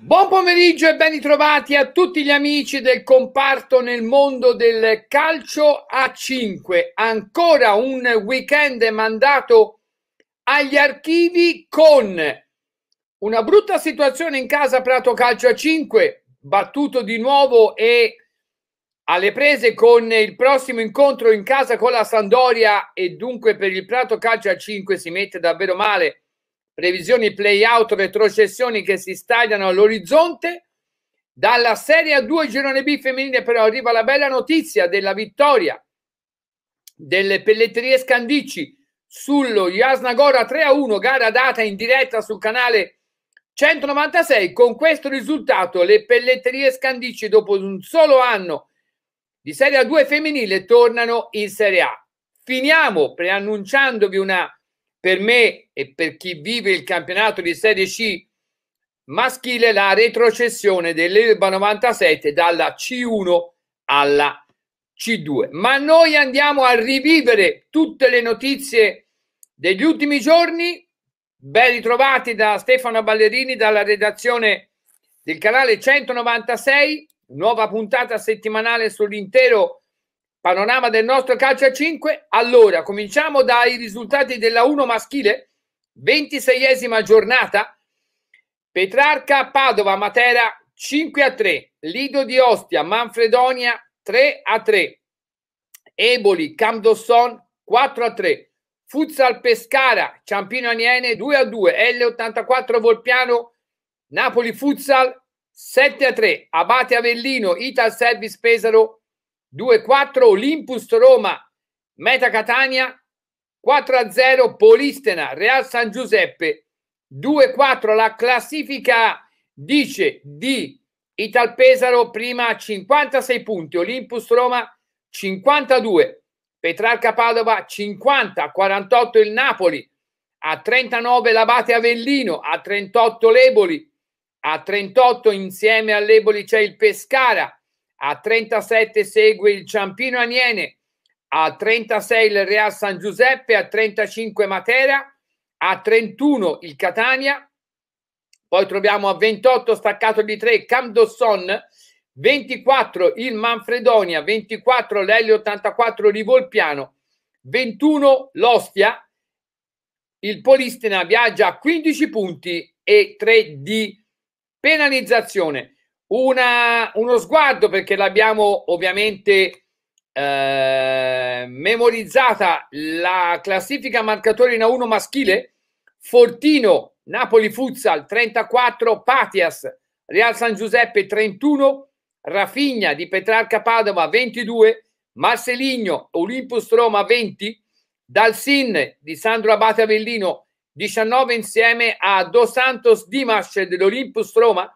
Buon pomeriggio e ben ritrovati a tutti gli amici del comparto nel mondo del calcio a 5. Ancora un weekend mandato agli archivi con una brutta situazione in casa Prato Calcio a 5, battuto di nuovo e alle prese con il prossimo incontro in casa con la Sandoria e dunque per il Prato Calcio a 5 si mette davvero male previsioni play-out, retrocessioni che si stagliano all'orizzonte. Dalla Serie a 2 girone B femminile però arriva la bella notizia della vittoria delle pelletterie Scandicci sullo Jasnagora 3-1, gara data in diretta sul canale 196. Con questo risultato le pelletterie Scandicci dopo un solo anno di Serie a 2 femminile tornano in Serie A. Finiamo preannunciandovi una per me e per chi vive il campionato di Serie C maschile la retrocessione dell'Elba 97 dalla C1 alla C2. Ma noi andiamo a rivivere tutte le notizie degli ultimi giorni, ben ritrovati da Stefano Ballerini dalla redazione del canale 196, nuova puntata settimanale sull'intero Panorama del nostro calcio a 5. Allora, cominciamo dai risultati della 1 maschile, 26esima giornata. Petrarca Padova Matera 5 a 3, Lido di Ostia Manfredonia 3 a 3, Eboli Camdosson 4 a 3, Futsal Pescara Ciampino Aniene 2 a 2, L84 Volpiano Napoli Futsal 7 a 3, Abate Avellino Ital Service Pesaro 2-4 Olympus Roma, Meta Catania, 4-0 Polistena, Real San Giuseppe, 2-4 la classifica dice di Ital Pesaro prima 56 punti, Olympus Roma 52, Petrarca Padova 50, 48 il Napoli, a 39 l'Abate Avellino, a 38 l'Eboli, a 38 insieme all'Eboli c'è il Pescara, a 37 segue il Ciampino Aniene, a 36 il Real San Giuseppe, a 35 Matera, a 31 il Catania, poi troviamo a 28 staccato di 3 Camdosson, 24 il Manfredonia, 24 l'Elio 84 Rivolpiano, 21 l'Ostia, il Polistena viaggia a 15 punti e 3 di penalizzazione una, uno sguardo perché l'abbiamo ovviamente eh, memorizzata la classifica marcatori in A1 maschile Fortino, Napoli Futsal 34, Patias, Real San Giuseppe 31, Rafigna di Petrarca Padova 22, Marcelino Olympus Roma 20, Dalsin di Sandro Abate Avellino 19 insieme a Dos Santos Dimash dell'Olympus Roma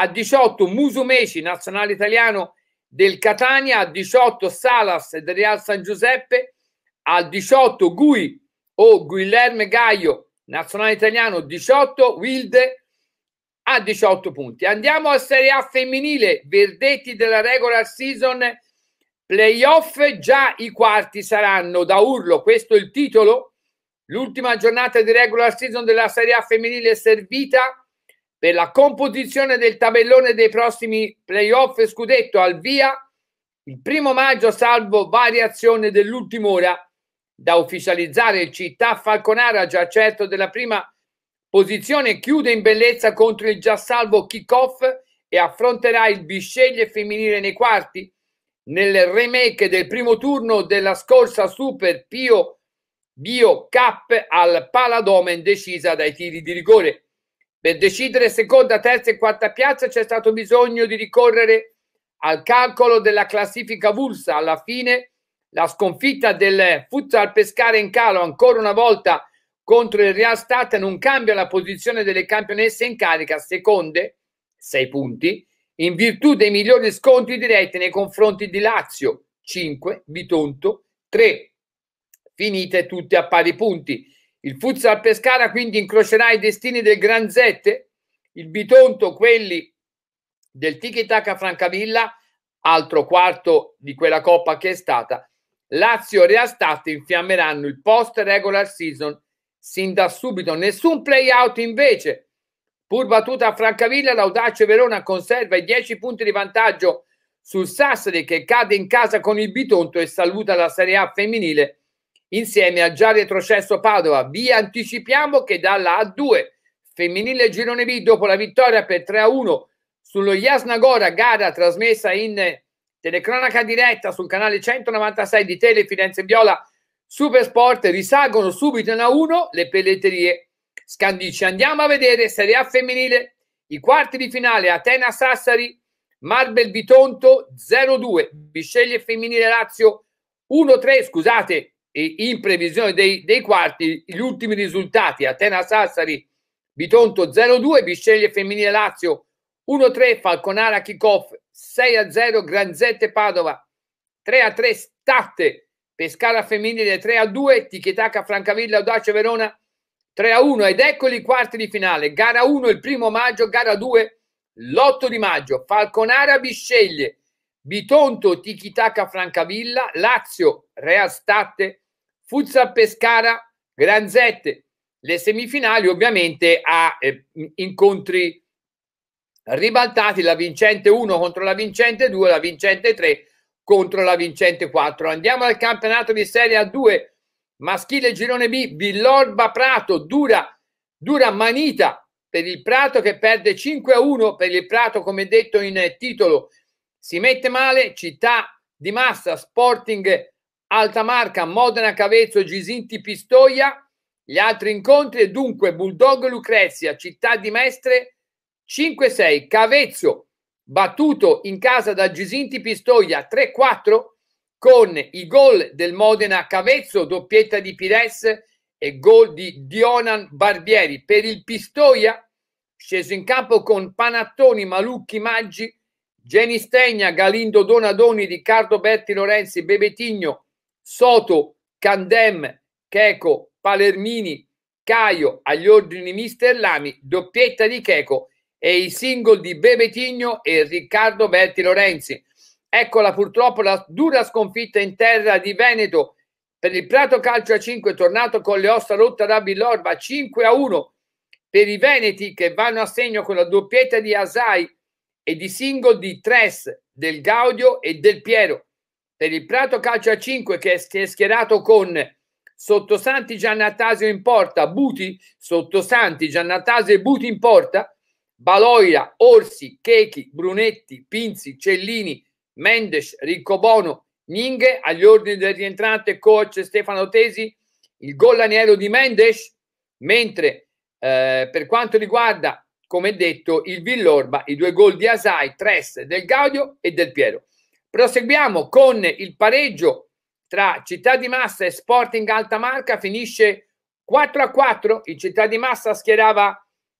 a 18 Musumeci, nazionale italiano del Catania, a 18 Salas del Real San Giuseppe, a 18 Gui o Guilherme Gaio, nazionale italiano, 18 Wilde a 18 punti. Andiamo a Serie A femminile, verdetti della regular season playoff, già i quarti saranno da urlo, questo è il titolo. L'ultima giornata di regular season della Serie A femminile è servita per la composizione del tabellone dei prossimi playoff scudetto al via il primo maggio, salvo variazione dell'ultima ora da ufficializzare. Il Città Falconara, già certo della prima posizione, chiude in bellezza contro il già salvo kickoff e affronterà il Bisceglie femminile nei quarti. Nel remake del primo turno della scorsa Super Pio Bio Cup al Paladomen decisa dai tiri di rigore. Per decidere seconda, terza e quarta piazza c'è stato bisogno di ricorrere al calcolo della classifica vulsa. Alla fine la sconfitta del Futsal Pescare in calo ancora una volta contro il Real Stat non cambia la posizione delle campionesse in carica, seconde, sei punti, in virtù dei migliori scontri diretti nei confronti di Lazio, 5, Bitonto, 3, finite tutte a pari punti. Il futsal Pescara quindi incrocerà i destini del Granzette, il Bitonto quelli del Tiki Taka Francavilla, altro quarto di quella coppa che è stata. Lazio e Real infiammeranno il post regular season sin da subito. Nessun play out invece. Pur battuta a Francavilla, l'Audace Verona conserva i 10 punti di vantaggio sul Sassari che cade in casa con il Bitonto e saluta la Serie A femminile insieme al già retrocesso Padova. Vi anticipiamo che dalla A2 femminile girone B dopo la vittoria per 3-1 a sullo Jasnagora, gara trasmessa in telecronaca diretta sul canale 196 di Tele Firenze Viola Supersport, risalgono subito in A1 le pelletterie. Scandici, andiamo a vedere Serie A femminile, i quarti di finale Atena Sassari, Marbel Bitonto 0-2, Bisceglie femminile Lazio 1-3, scusate, in previsione dei, dei quarti gli ultimi risultati Atena Sassari Bitonto 0-2 Bisceglie Femminile Lazio 1-3 Falconara Kickoff 6-0 Granzette Padova 3-3 Statte Pescara Femminile 3-2 Tichitaca Francavilla Audace Verona 3-1 ed eccoli i quarti di finale gara 1 il primo maggio gara 2 l'8 di maggio Falconara Bisceglie Bitonto Tichitaca Francavilla Lazio Real Statte Futsal Pescara, Granzette, le semifinali ovviamente a eh, incontri ribaltati, la vincente 1 contro la vincente 2, la vincente 3 contro la vincente 4. Andiamo al campionato di Serie A2, maschile girone B, Villorba Prato, dura, dura manita per il Prato che perde 5-1 a per il Prato come detto in titolo si mette male città di massa sporting Alta Marca, Modena, Cavezzo, Gisinti, Pistoia. Gli altri incontri e dunque Bulldog Lucrezia, Città di Mestre 5-6, Cavezzo battuto in casa da Gisinti Pistoia 3-4 con i gol del Modena Cavezzo, doppietta di Pires e gol di Dionan Barbieri. Per il Pistoia sceso in campo con Panattoni, Malucchi, Maggi, Geni Stegna, Galindo Donadoni, Riccardo Berti Lorenzi, Bebetigno, Soto, Candem, Checo, Palermini, Caio agli ordini Mister Lami, doppietta di Checo e i single di Bebetigno e Riccardo Berti Lorenzi. Eccola purtroppo la dura sconfitta in terra di Veneto per il Prato Calcio a 5 tornato con le ossa rotte da Villorba 5 a 1 per i Veneti che vanno a segno con la doppietta di Asai e di single di Tres, del Gaudio e del Piero per il Prato calcio a 5 che è schierato con Sottosanti Giannatasio in porta, Buti, Sottosanti Giannatasio e Buti in porta, Baloira, Orsi, Chechi, Brunetti, Pinzi, Cellini, Mendes, Riccobono, Ninghe, agli ordini del rientrante coach Stefano Tesi, il gol aniello di Mendes, mentre eh, per quanto riguarda, come detto, il Villorba, i due gol di Asai, Tress, del Gaudio e del Piero. Proseguiamo con il pareggio tra Città di Massa e Sporting Altamarca, finisce 4 a 4, il Città di Massa schierava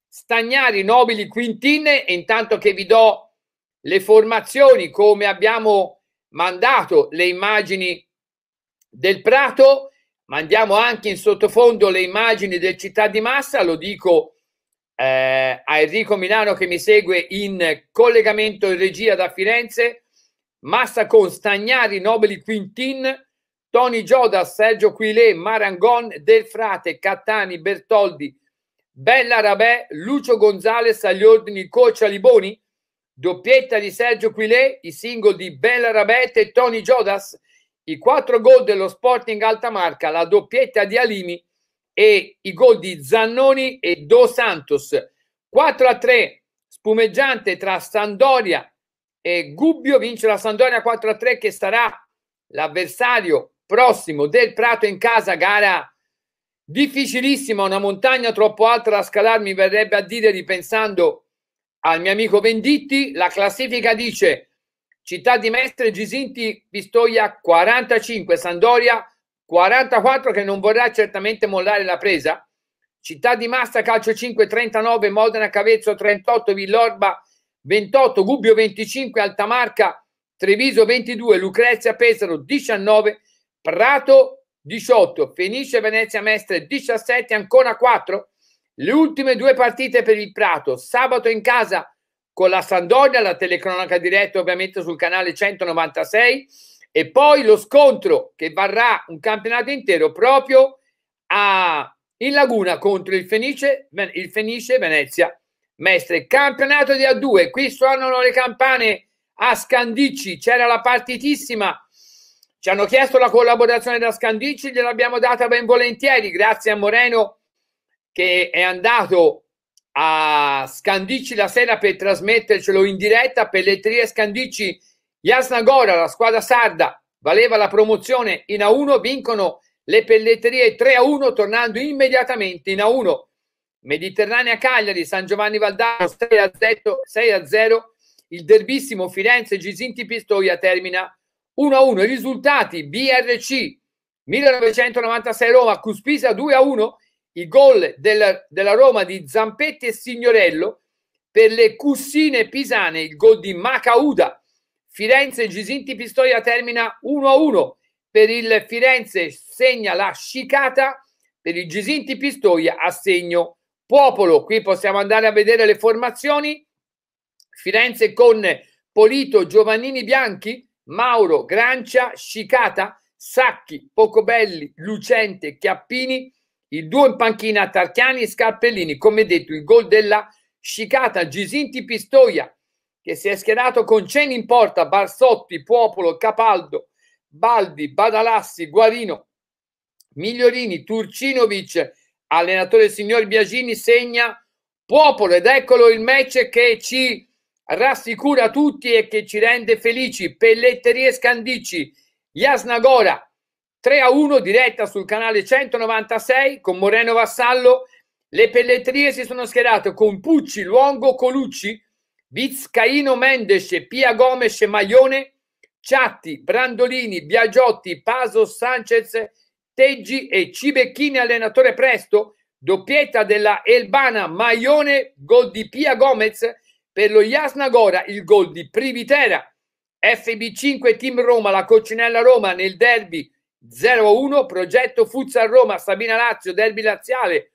Stagnari, Nobili, Quintine, e intanto che vi do le formazioni come abbiamo mandato le immagini del Prato, mandiamo anche in sottofondo le immagini del Città di Massa, lo dico eh, a Enrico Milano che mi segue in collegamento in regia da Firenze, Massa con Stagnari, Nobili, Quintin, Tony Giodas, Sergio Quilé, Marangon, Del Frate, Cattani, Bertoldi, Bella Rabè, Lucio Gonzales agli ordini Coccia Liboni, doppietta di Sergio Quilé, i singoli di Bella Rabè e Tony Giodas, i quattro gol dello Sporting Altamarca, la doppietta di Alimi e i gol di Zannoni e Dos Santos. 4 a 3 spumeggiante tra Sandoria eh, Gubbio vince la Sandoria 4-3 che sarà l'avversario prossimo del Prato in casa, gara difficilissima, una montagna troppo alta da scalare mi verrebbe a dire ripensando al mio amico Venditti, la classifica dice Città di Mestre, Gisinti, Pistoia 45, Sandoria 44 che non vorrà certamente mollare la presa, Città di Massa calcio 5, 39, Modena Cavezzo 38, Villorba 28, Gubbio 25, Altamarca, Treviso 22, Lucrezia Pesaro 19, Prato 18, Fenice Venezia Mestre 17, ancora 4. Le ultime due partite per il Prato, sabato in casa con la Sandoria, la telecronaca diretta ovviamente sul canale 196 e poi lo scontro che varrà un campionato intero proprio a, in Laguna contro il Fenice, il Fenice Venezia Mestre, campionato di A2, qui suonano le campane a Scandicci, c'era la partitissima, ci hanno chiesto la collaborazione da Scandicci, gliel'abbiamo data ben volentieri, grazie a Moreno che è andato a Scandicci la sera per trasmettercelo in diretta, Pelletteria Scandicci, Jasnagora, la squadra sarda, valeva la promozione in A1, vincono le pelletterie 3 a 1 tornando immediatamente in A1 Mediterranea Cagliari, San Giovanni Valdano 6 a 0, 6 a 0 il derbissimo Firenze Gisinti Pistoia termina 1 a 1. I risultati BRC 1996 Roma, Cuspisa 2 a 1, i gol del, della Roma di Zampetti e Signorello per le Cussine Pisane, il gol di Macauda. Firenze Gisinti Pistoia termina 1 a 1. Per il Firenze segna la scicata, per il Gisinti Pistoia a segno Popolo, qui possiamo andare a vedere le formazioni. Firenze con Polito, Giovannini Bianchi, Mauro, Grancia, Scicata, Sacchi, Pocobelli, Lucente, Chiappini, il due in panchina Tarchiani e Scarpellini, come detto il gol della Scicata, Gisinti Pistoia che si è schierato con Ceni in porta, Barsotti, Popolo, Capaldo, Baldi, Badalassi, Guarino, Migliorini, Turcinovic, allenatore del signor Biagini segna Popolo ed eccolo il match che ci rassicura tutti e che ci rende felici. Pelletterie Scandici, Jasnagora 3 a 1 diretta sul canale 196 con Moreno Vassallo. Le pelletterie si sono schierate con Pucci, Luongo, Colucci, Vizcaino Mendes, Pia Gomes, Maglione, Ciatti, Brandolini, Biagiotti, Paso Sanchez Teggi e Cibecchini allenatore presto, doppietta della Elbana Maione, gol di Pia Gomez per lo Jasnagora, il gol di Privitera. FB5 Team Roma, la Coccinella Roma nel derby 0-1, progetto Futsal Roma, Sabina Lazio, derby laziale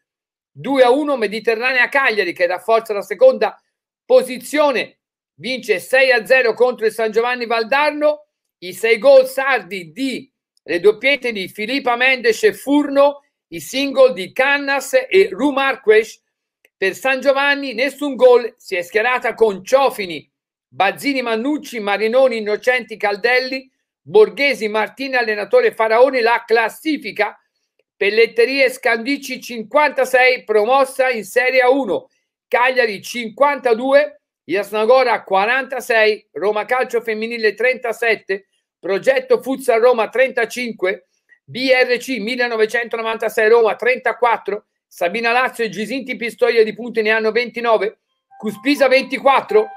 2-1, Mediterranea Cagliari che rafforza la seconda posizione, vince 6-0 contro il San Giovanni Valdarno, i sei gol sardi di le doppiette di Filippa Mendes e Furno, i single di Cannas e Rumarques. Per San Giovanni nessun gol, si è schierata con Ciofini, Bazzini Mannucci, Marinoni, Innocenti, Caldelli, Borghesi, Martini, allenatore Faraoni, la classifica. Pelletterie Scandici 56, promossa in Serie 1. Cagliari 52, Jasnagora 46, Roma Calcio Femminile 37, Progetto Futsal Roma 35, BRC 1996 Roma 34, Sabina Lazio e Gisinti Pistoia di punti ne hanno 29, Cuspisa 24.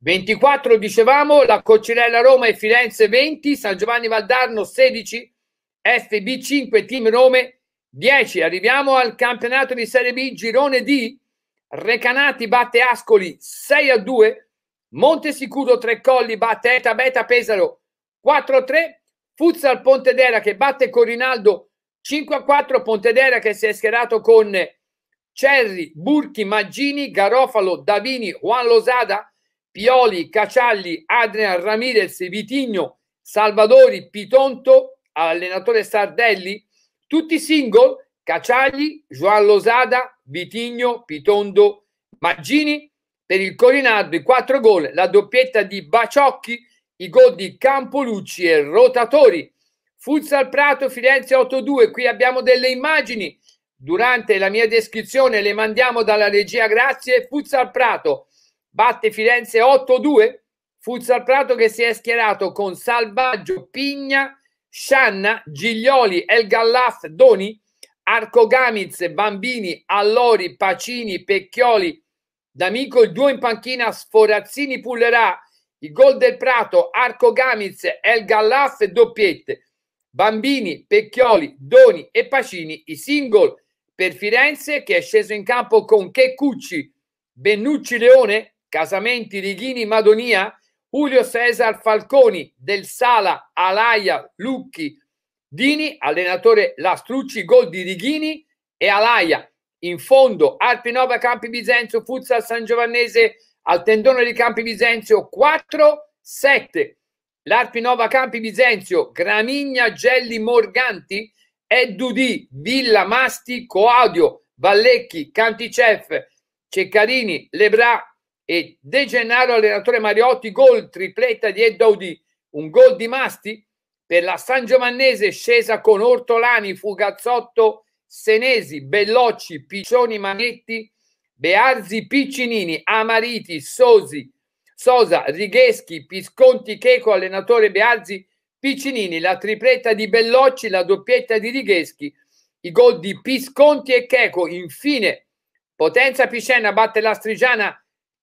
24 dicevamo, la Coccinella Roma e Firenze 20, San Giovanni Valdarno 16, FB 5, Team Rome 10. Arriviamo al campionato di Serie B, Girone D, Recanati batte Ascoli 6 a 2, Montesicuro tre colli batte Eta Beta Pesaro 4-3, Futsal Pontedera che batte Corinaldo 5-4, Pontedera che si è schierato con Cerri, Burchi, Maggini, Garofalo, Davini, Juan Losada, Pioli, Cacialli, Adrian Ramirez, Vitigno, Salvadori, Pitonto, allenatore Sardelli, tutti single, Cacciagli, Juan Losada, Vitigno, Pitondo, Maggini, per il Corinaldo, i quattro gol, la doppietta di Baciocchi, i gol di Campolucci e Rotatori. Futsal Prato Firenze 8-2, qui abbiamo delle immagini. Durante la mia descrizione le mandiamo dalla regia, grazie. Futsal Prato batte Firenze 8-2. Futsal Prato che si è schierato con Salvaggio, Pigna, Scianna, Giglioli, El Gallaf, Doni, Arcogamiz, Bambini, Allori, Pacini, Pecchioli, D'Amico il 2 in panchina Sforazzini Pullerà, il gol del Prato, Arco Gamiz, El Gallaf doppiette. Bambini, Pecchioli, Doni e Pacini i single per Firenze che è sceso in campo con Checucci, Bennucci Leone, Casamenti, Righini, Madonia, Julio Cesar Falconi, Del Sala, Alaia, Lucchi, Dini, allenatore Lastrucci, gol di Righini e Alaia in fondo Nova Campi Bisenzio, Futsal San Giovannese al tendone di Campi Bisenzio 4, 7. Nova Campi Bisenzio, Gramigna Gelli Morganti, Eddudì, Villa Masti, Coaudio Vallecchi, Canticef, Ceccarini, Lebra e De Gennaro, allenatore Mariotti, gol tripletta di Eddudì un gol di Masti per la San Giovannese scesa con Ortolani, Fugazzotto, Senesi, Bellocci, Piccioni, Manetti, Bearzi, Piccinini, Amariti, Sosi, Sosa, Righeschi, Pisconti, Checo, allenatore Bearzi, Piccinini, la tripletta di Bellocci, la doppietta di Righeschi, i gol di Pisconti e Checo. Infine, Potenza Picena batte l'Astrigiana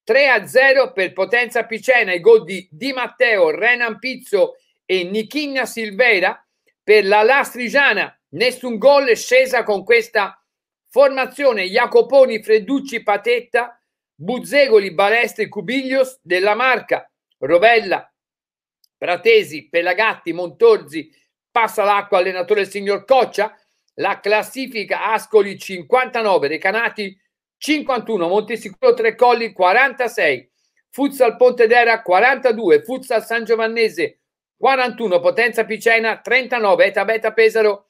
3-0 per Potenza Picena, i gol di Di Matteo, Renan Pizzo e Nichigna Silveira per la Lastrigiana nessun gol è scesa con questa formazione Jacoponi, Fredducci, Patetta, Buzzegoli, Balestri, Cubiglios della Marca, Rovella, Pratesi, Pelagatti, Montorzi, passa l'acqua allenatore signor Coccia, la classifica Ascoli 59, Recanati 51, Montesicuro Tre Colli 46, Futsal Ponte d'Era 42, Futsal San Giovannese 41, Potenza Picena 39, Eta Beta Pesaro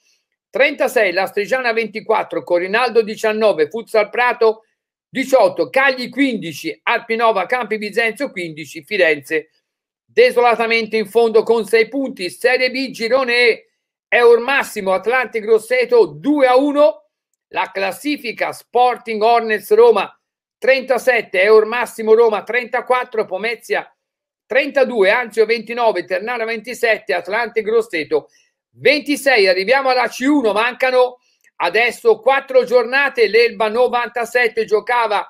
36, Lastrigiana 24, Corinaldo 19, Futsal Prato 18, Cagli 15, Alpinova Campi Vizenzo 15, Firenze desolatamente in fondo con 6 punti, Serie B Girone E è un massimo Atlanti Grosseto 2 a 1, la classifica Sporting Hornets Roma 37, Eur Massimo Roma 34, Pomezia 32, Anzio 29, Ternana 27, Atlante Grosseto 26, arriviamo alla C1, mancano adesso quattro giornate, l'Elba 97 giocava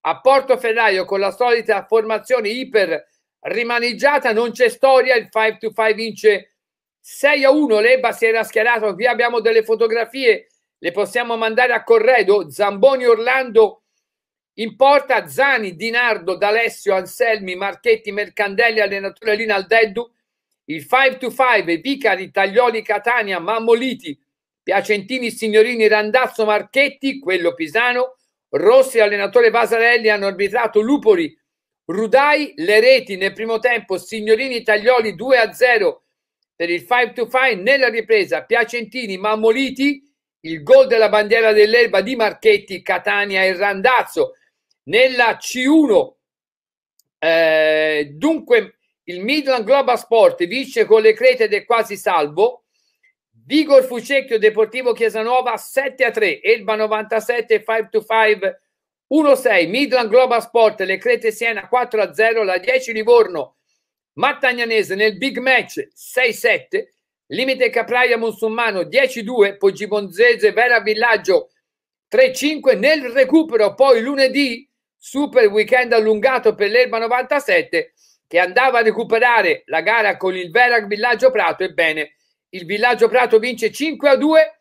a Portoferraio con la solita formazione iper rimaneggiata, non c'è storia, il 5-5 vince 6 a 1 l'Elba si era schierato qui abbiamo delle fotografie le possiamo mandare a Corredo Zamboni Orlando in porta Zani, Dinardo, D'Alessio Anselmi, Marchetti, Mercandelli allenatore Lina Aldeddu il 5 to 5, Vicari, Taglioli, Catania, Mammoliti, Piacentini, Signorini, Randazzo, Marchetti, quello Pisano, Rossi, allenatore Vasarelli hanno arbitrato Lupoli, Rudai, le reti nel primo tempo, Signorini, Taglioli 2 a 0 per il 5 to 5, nella ripresa Piacentini, Mammoliti, il gol della bandiera dell'Elba di Marchetti, Catania e Randazzo. Nella C1, eh, dunque il Midland Global Sport vince con le crete ed è quasi salvo. Vigor Fucecchio Deportivo Chiesanova 7 a 3, Elba 97 5 to 5 1 6, Midland Global Sport, le Crete Siena 4 a 0, la 10 Livorno Mattagnanese nel big match 6 7, Limite Capraia Monsummano 10 2, Poggibonzese Vera Villaggio 3 5 nel recupero, poi lunedì super weekend allungato per l'Elba 97 che andava a recuperare la gara con il Verac Villaggio Prato. Ebbene, il Villaggio Prato vince 5 a 2.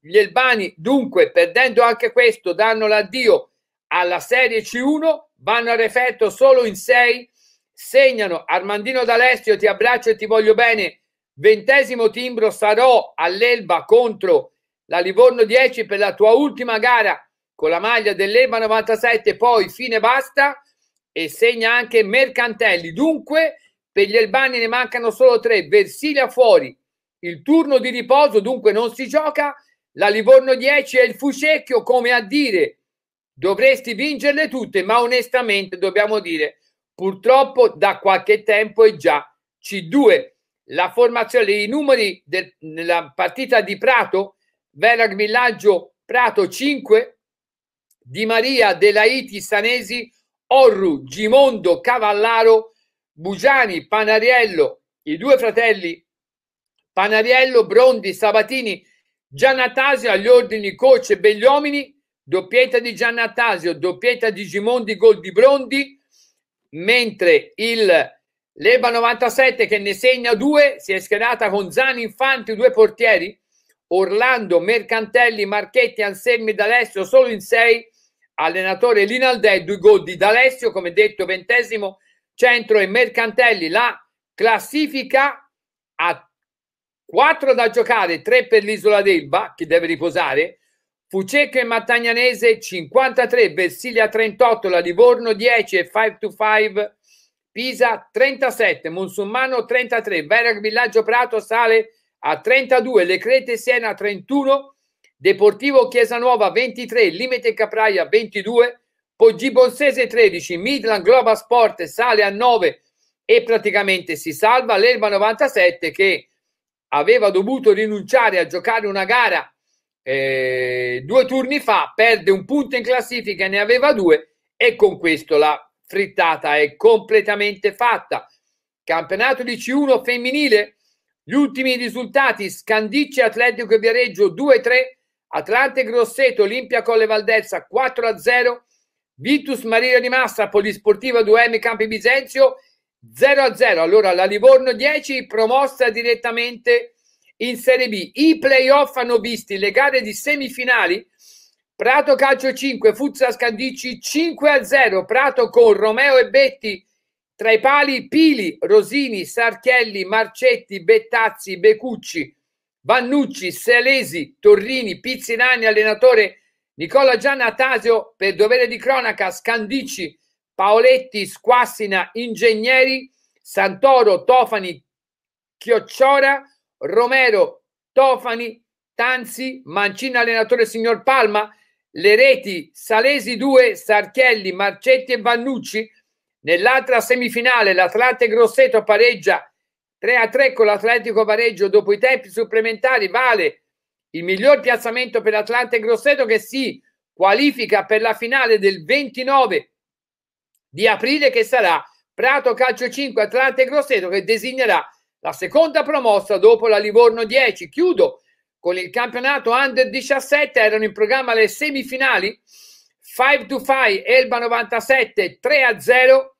gli Elbani, dunque, perdendo anche questo, danno l'addio alla Serie C1. Vanno a refetto solo in 6. Segnano Armandino D'Alessio, ti abbraccio e ti voglio bene. Ventesimo timbro sarò all'Elba contro la Livorno 10 per la tua ultima gara con la maglia dell'Elba 97. Poi fine basta e segna anche Mercantelli. Dunque, per gli Albani ne mancano solo tre. Versilia fuori. Il turno di riposo dunque non si gioca. La Livorno 10 è il Fucecchio, come a dire, dovresti vincerle tutte, ma onestamente dobbiamo dire, purtroppo da qualche tempo è già C2. La formazione, i numeri della partita di Prato, Verag Villaggio Prato 5, Di Maria, Delaiti, Sanesi Orru, Gimondo, Cavallaro, Bugiani, Panariello, i due fratelli Panariello, Brondi, Sabatini, Giannatasio agli ordini coach Begliomini, doppietta di Giannatasio, doppietta di Gimondi, gol di Brondi, mentre il Leba 97 che ne segna due si è schierata con Zani Infanti, due portieri, Orlando, Mercantelli, Marchetti, Anselmi, D'Alessio solo in sei allenatore Linaldè, due gol di D'Alessio, come detto, ventesimo centro e Mercantelli. La classifica a quattro da giocare, tre per l'isola d'Elba, che deve riposare. Fucecco e Mattagnanese 53, Versilia 38, la Livorno 10 e 5 to 5 Pisa 37, Monsummano 33, Verac Villaggio Prato sale a 32, Le Crete Siena 31, Deportivo Chiesanuova 23, Limite Capraia 22, Poggi Bonsese 13, Midland Global Sport sale a 9 e praticamente si salva l'Erba 97 che aveva dovuto rinunciare a giocare una gara eh, due turni fa, perde un punto in classifica, ne aveva due e con questo la frittata è completamente fatta. Campionato di C1 femminile, gli ultimi risultati, Scandicci Atletico e Viareggio 2-3, Atlante Grosseto, Olimpia Colle Valdezza 4 a 0, Vitus Marina di Massa, Polisportiva 2M Campi Bisenzio 0 a 0. Allora la Livorno 10 promossa direttamente in Serie B. I playoff hanno visti le gare di semifinali. Prato Calcio 5, Fuzza Scandici 5 a 0, Prato con Romeo e Betti tra i pali Pili, Rosini, Sarchelli, Marcetti, Bettazzi, Becucci, Vannucci, Selesi, Torrini, Pizzinani, allenatore Nicola Gianna Giannatasio per dovere di cronaca, Scandici, Paoletti, Squassina, Ingegneri, Santoro, Tofani, Chiocciora, Romero, Tofani, Tanzi, Mancina, allenatore signor Palma, le reti Salesi 2, Sarchielli, Marcetti e Vannucci. Nell'altra semifinale l'Atlante Grosseto pareggia 3 a 3 con l'Atletico pareggio dopo i tempi supplementari vale il miglior piazzamento per l'Atlante Grosseto che si qualifica per la finale del 29 di aprile che sarà Prato Calcio 5 Atlante Grosseto che designerà la seconda promossa dopo la Livorno 10. Chiudo con il campionato Under 17, erano in programma le semifinali 5 to 5 Elba 97 3 a 0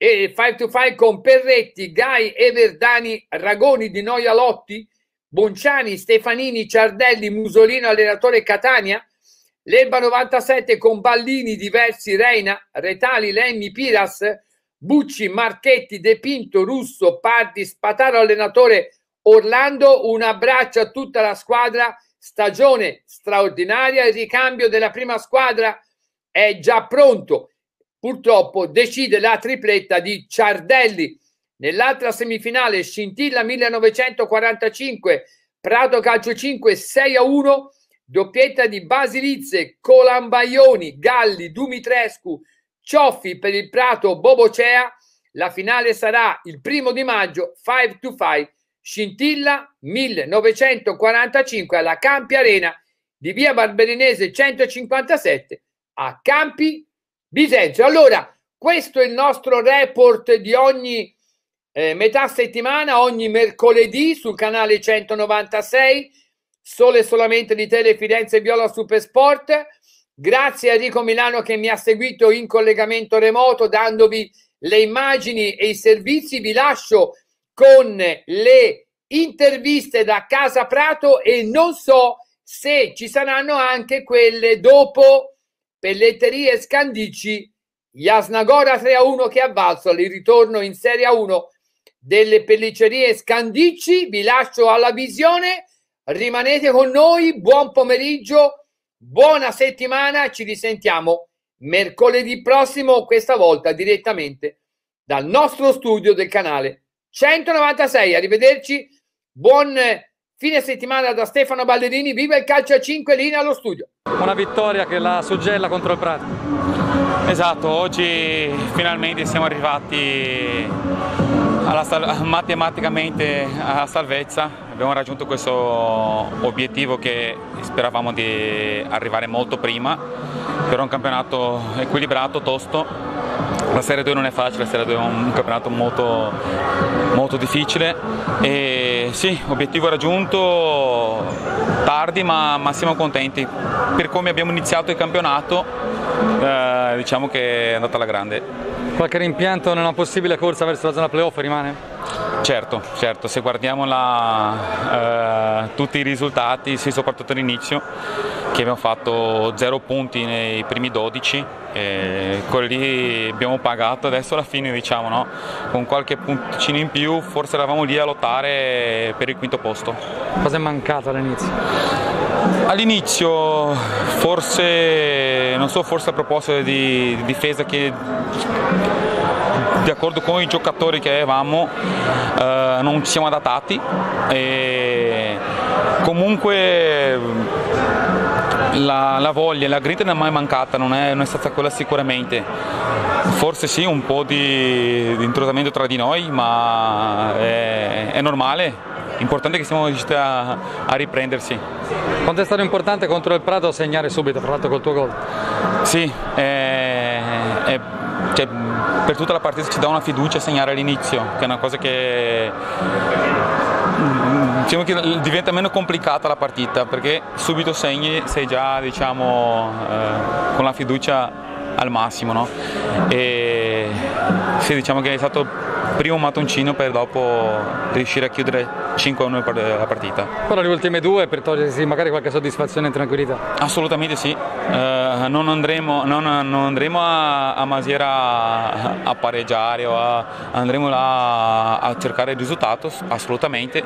e 5 to 5 con Perretti, Gai e Verdani, Ragoni di Noia Lotti, Bonciani, Stefanini, Ciardelli, Musolino, allenatore Catania, l'Elba 97 con Ballini, Diversi, Reina, Retali, Lemmi, Piras, Bucci, Marchetti, De Pinto, Russo, Pardi, Spataro, allenatore Orlando. Un abbraccio a tutta la squadra, stagione straordinaria, il ricambio della prima squadra è già pronto purtroppo decide la tripletta di Ciardelli. Nell'altra semifinale Scintilla 1945, Prato Calcio 5 6 a 1, doppietta di Basilizze, Colambaioni, Galli, Dumitrescu, Cioffi per il Prato, Bobocea. La finale sarà il primo di maggio 5 to 5, Scintilla 1945 alla Campi Arena di via Barberinese 157 a Campi Bisenzo. Allora, questo è il nostro report di ogni eh, metà settimana, ogni mercoledì sul canale 196, sole e solamente di Tele Firenze Viola Supersport. Grazie a Enrico Milano che mi ha seguito in collegamento remoto dandovi le immagini e i servizi. Vi lascio con le interviste da Casa Prato e non so se ci saranno anche quelle dopo Pelletterie e Scandici, Jasnagora 3-1 che ha valso il ritorno in Serie 1 delle pellicerie Scandicci. Vi lascio alla visione, rimanete con noi, buon pomeriggio, buona settimana, ci risentiamo mercoledì prossimo, questa volta direttamente dal nostro studio del canale 196. Arrivederci, buon Fine settimana da Stefano Ballerini, viva il calcio a 5 linee allo studio. Una vittoria che la suggella contro il Prato. Esatto, oggi finalmente siamo arrivati sal- matematicamente alla salvezza. Abbiamo raggiunto questo obiettivo che speravamo di arrivare molto prima, però un campionato equilibrato, tosto, la Serie 2 non è facile, la Serie 2 è un campionato molto, molto difficile e sì, obiettivo raggiunto tardi ma, ma siamo contenti. Per come abbiamo iniziato il campionato eh, diciamo che è andata alla grande. Qualche rimpianto nella possibile corsa verso la zona playoff rimane? Certo, certo, se guardiamo la, eh, tutti i risultati, sì, soprattutto all'inizio, che abbiamo fatto 0 punti nei primi 12 e quelli abbiamo pagato adesso alla fine diciamo no? con qualche punticino in più forse eravamo lì a lottare per il quinto posto. Cosa è mancato all'inizio? All'inizio forse, non so, forse a proposito di, di difesa che di accordo con i giocatori che avevamo eh, non ci siamo adattati e comunque la, la voglia, la grinta non è mai mancata, non è, non è stata quella sicuramente. Forse sì, un po' di, di introsamento tra di noi, ma è, è normale. L'importante è che siamo riusciti a, a riprendersi. Quanto è stato importante contro il Prato segnare subito, fra l'altro col tuo gol? Sì, è, è, cioè, per tutta la partita ci dà una fiducia a segnare all'inizio, che è una cosa che diciamo che diventa meno complicata la partita perché subito segni sei già diciamo, eh, con la fiducia al massimo no? e sì diciamo che è stato primo mattoncino per dopo riuscire a chiudere 5-1 la partita. Ora le ultime due per togliersi magari qualche soddisfazione e tranquillità? Assolutamente sì, eh, non, andremo, non, non andremo, a, a Masiera a pareggiare o a, andremo là a cercare il risultato, assolutamente,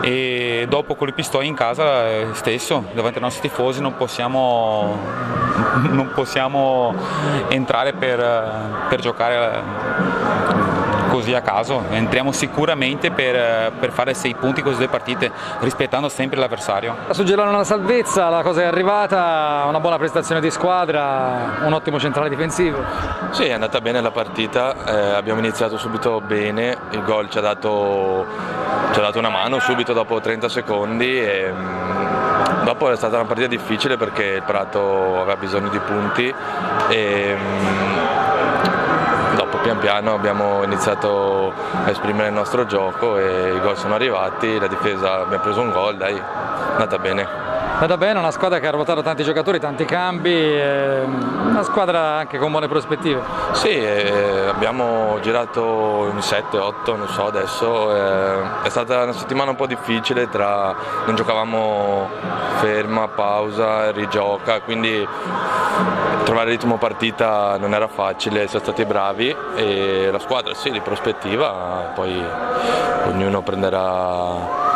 e dopo con il pistoi in casa eh, stesso, davanti ai nostri tifosi, non possiamo, non possiamo entrare per, per giocare eh, così a caso, entriamo sicuramente per, eh, per fare sei punti con due partite, rispettando sempre l'avversario. Suggerano una salvezza, la cosa è arrivata, una buona prestazione di squadra, un ottimo centrale difensivo. Sì, è andata bene la partita, eh, abbiamo iniziato subito bene, il gol ci ha dato, ci ha dato una mano subito dopo 30 secondi. E, mm, dopo è stata una partita difficile perché il Prato aveva bisogno di punti e, mm, pian piano abbiamo iniziato a esprimere il nostro gioco e i gol sono arrivati, la difesa abbiamo preso un gol, dai, è andata bene. Vada bene, una squadra che ha ruotato tanti giocatori, tanti cambi, ehm, una squadra anche con buone prospettive. Sì, eh, abbiamo girato in 7, 8, non so adesso, eh, è stata una settimana un po' difficile, tra, non giocavamo ferma, pausa, rigioca, quindi trovare il ritmo partita non era facile, siamo stati bravi e la squadra sì, di prospettiva, poi ognuno prenderà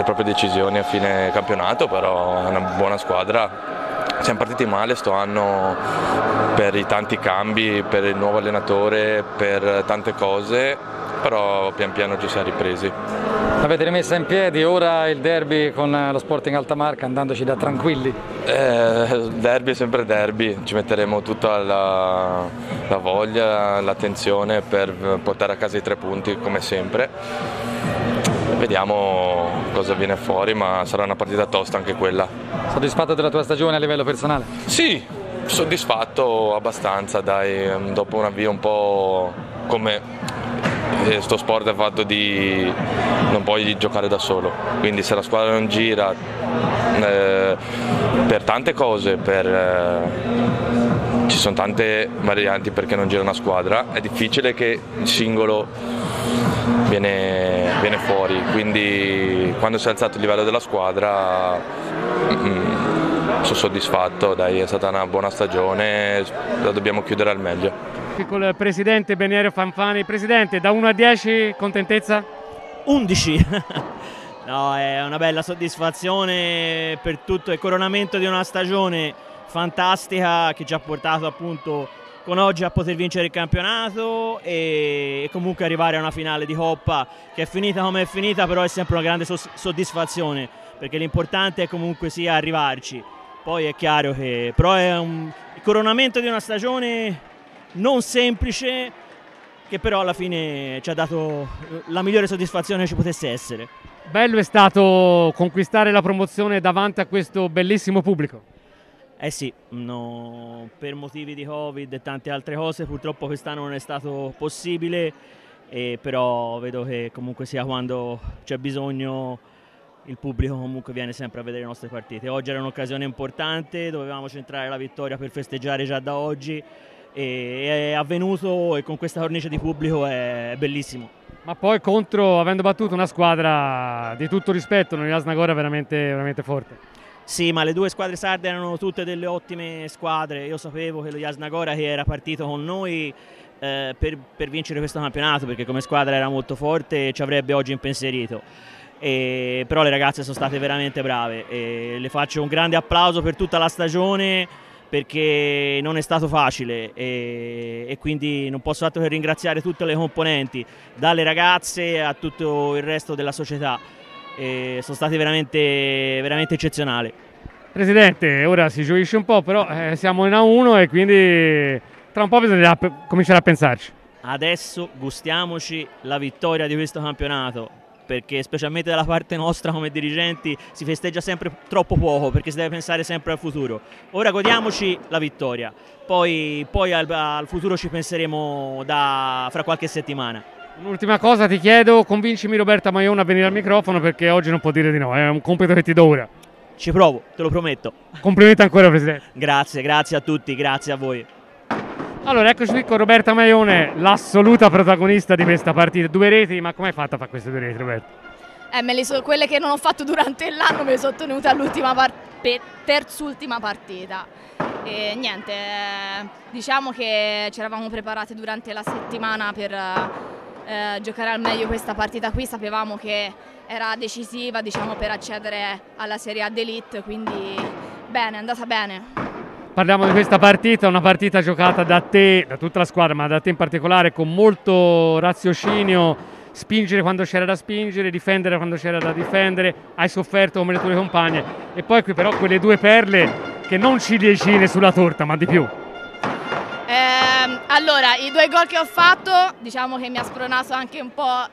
le proprie decisioni a fine campionato, però è una buona squadra siamo partiti male sto anno per i tanti cambi, per il nuovo allenatore, per tante cose, però pian piano ci siamo ripresi. Avete rimessa in piedi ora il derby con eh, lo Sporting Altamarca andandoci da tranquilli? Eh, derby è sempre derby, ci metteremo tutta la, la voglia, l'attenzione per portare a casa i tre punti come sempre. Vediamo cosa viene fuori, ma sarà una partita tosta anche quella. Soddisfatto della tua stagione a livello personale? Sì, soddisfatto abbastanza, dai, mm, dopo un avvio un po' come questo eh, sport è fatto di non puoi giocare da solo, quindi se la squadra non gira eh, per tante cose, per, eh, ci sono tante varianti perché non gira una squadra, è difficile che il singolo viene, viene fuori, quindi quando si è alzato il livello della squadra mm, sono soddisfatto, dai, è stata una buona stagione, la dobbiamo chiudere al meglio. Col presidente Beniero Fanfani, presidente da 1 a 10 contentezza? 11. no, è una bella soddisfazione per tutto il coronamento di una stagione fantastica che ci ha portato appunto con oggi a poter vincere il campionato e comunque arrivare a una finale di Coppa che è finita come è finita però è sempre una grande soddisfazione perché l'importante è comunque sia arrivarci poi è chiaro che però è un, il coronamento di una stagione non semplice che però alla fine ci ha dato la migliore soddisfazione che ci potesse essere. Bello è stato conquistare la promozione davanti a questo bellissimo pubblico. Eh sì, no, per motivi di Covid e tante altre cose purtroppo quest'anno non è stato possibile, eh, però vedo che comunque sia quando c'è bisogno il pubblico comunque viene sempre a vedere le nostre partite. Oggi era un'occasione importante, dovevamo centrare la vittoria per festeggiare già da oggi e è avvenuto e con questa cornice di pubblico è bellissimo. Ma poi contro, avendo battuto una squadra di tutto rispetto, l'Unione Snagora è veramente, veramente forte. Sì, ma le due squadre sarde erano tutte delle ottime squadre. Io sapevo che lo Jasnagora che era partito con noi eh, per, per, vincere questo campionato, perché come squadra era molto forte e ci avrebbe oggi impensierito. E, però le ragazze sono state veramente brave e le faccio un grande applauso per tutta la stagione perché non è stato facile e, e, quindi non posso altro che ringraziare tutte le componenti, dalle ragazze a tutto il resto della società e sono stati veramente, veramente eccezionali. Presidente, ora si gioisce un po', però eh, siamo in A1 e quindi tra un po' bisognerà cominciare a pensarci. Adesso gustiamoci la vittoria di questo campionato perché specialmente dalla parte nostra come dirigenti si festeggia sempre troppo poco perché si deve pensare sempre al futuro. Ora godiamoci la vittoria, poi, poi al, al futuro ci penseremo da, fra qualche settimana. Un'ultima cosa ti chiedo, convincimi Roberta Maione a venire al microfono perché oggi non può dire di no, è un compito che ti do ora. Ci provo, te lo prometto. Complimenti ancora Presidente. Grazie, grazie a tutti, grazie a voi. Allora, eccoci qui con Roberta Maione, l'assoluta protagonista di questa partita. Due reti, ma come hai fatto a fare queste due reti, Roberta? Eh, so, quelle che non ho fatto durante l'anno me le sono tenute all'ultima par- terz'ultima partita. E niente, eh, diciamo che ci eravamo preparate durante la settimana per eh, giocare al meglio questa partita qui, sapevamo che era decisiva diciamo, per accedere alla Serie A d'Elite, quindi bene, è andata bene. Parliamo di questa partita, una partita giocata da te, da tutta la squadra, ma da te in particolare con molto raziocinio, spingere quando c'era da spingere, difendere quando c'era da difendere, hai sofferto come le tue compagne e poi qui però quelle due perle che non ci ciliegine sulla torta, ma di più. Eh, allora, i due gol che ho fatto, diciamo che mi ha spronato anche un po'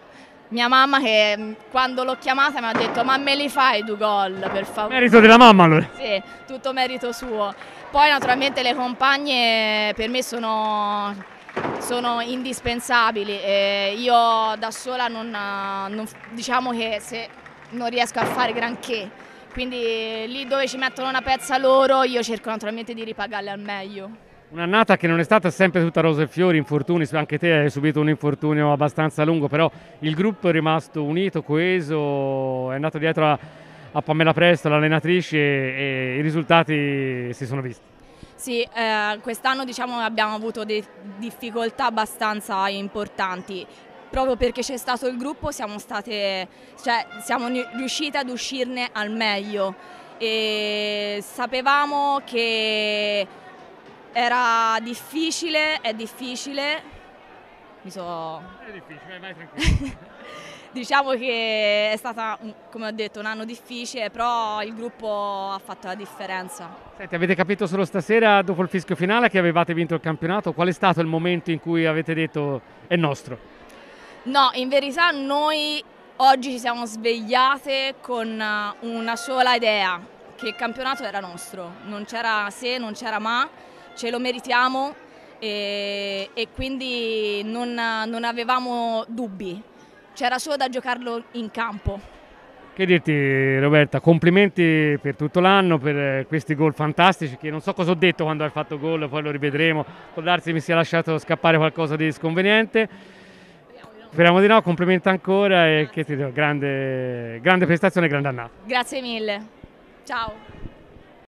mia mamma che mm, quando l'ho chiamata mi ha detto ma me li fai due gol per favore. Merito della mamma allora. Sì, tutto merito suo. Poi naturalmente le compagne per me sono, sono indispensabili. E eh, io da sola non, non, diciamo che se non riesco a fare granché. Quindi lì dove ci mettono una pezza loro io cerco naturalmente di ripagarle al meglio. Un'annata che non è stata sempre tutta rose e fiori, infortuni, anche te hai subito un infortunio abbastanza lungo, però il gruppo è rimasto unito, coeso, è andato dietro a, a Pamela Presto, l'allenatrice, e, e i risultati si sono visti. Sì, eh, quest'anno diciamo, abbiamo avuto difficoltà abbastanza importanti, proprio perché c'è stato il gruppo siamo, state, cioè, siamo riuscite ad uscirne al meglio e sapevamo che era difficile, è difficile. Mi so... È difficile, vai tranquillo. diciamo che è stato, come ho detto, un anno difficile, però il gruppo ha fatto la differenza. Senti, avete capito solo stasera, dopo il fischio finale, che avevate vinto il campionato. Qual è stato il momento in cui avete detto è nostro? No, in verità noi oggi ci siamo svegliate con eh, una sola idea, che il campionato era nostro, non c'era se, non c'era ma ce lo meritiamo e, e quindi non, non avevamo dubbi, c'era solo da giocarlo in campo. Che dirti Roberta, complimenti per tutto l'anno, per questi gol fantastici, che non so cosa ho detto quando hai fatto gol, poi lo rivedremo, può darsi mi sia lasciato scappare qualcosa di sconveniente. Speriamo di no, complimenti ancora e che ti do, grande, grande prestazione e grande annata. Grazie mille, ciao.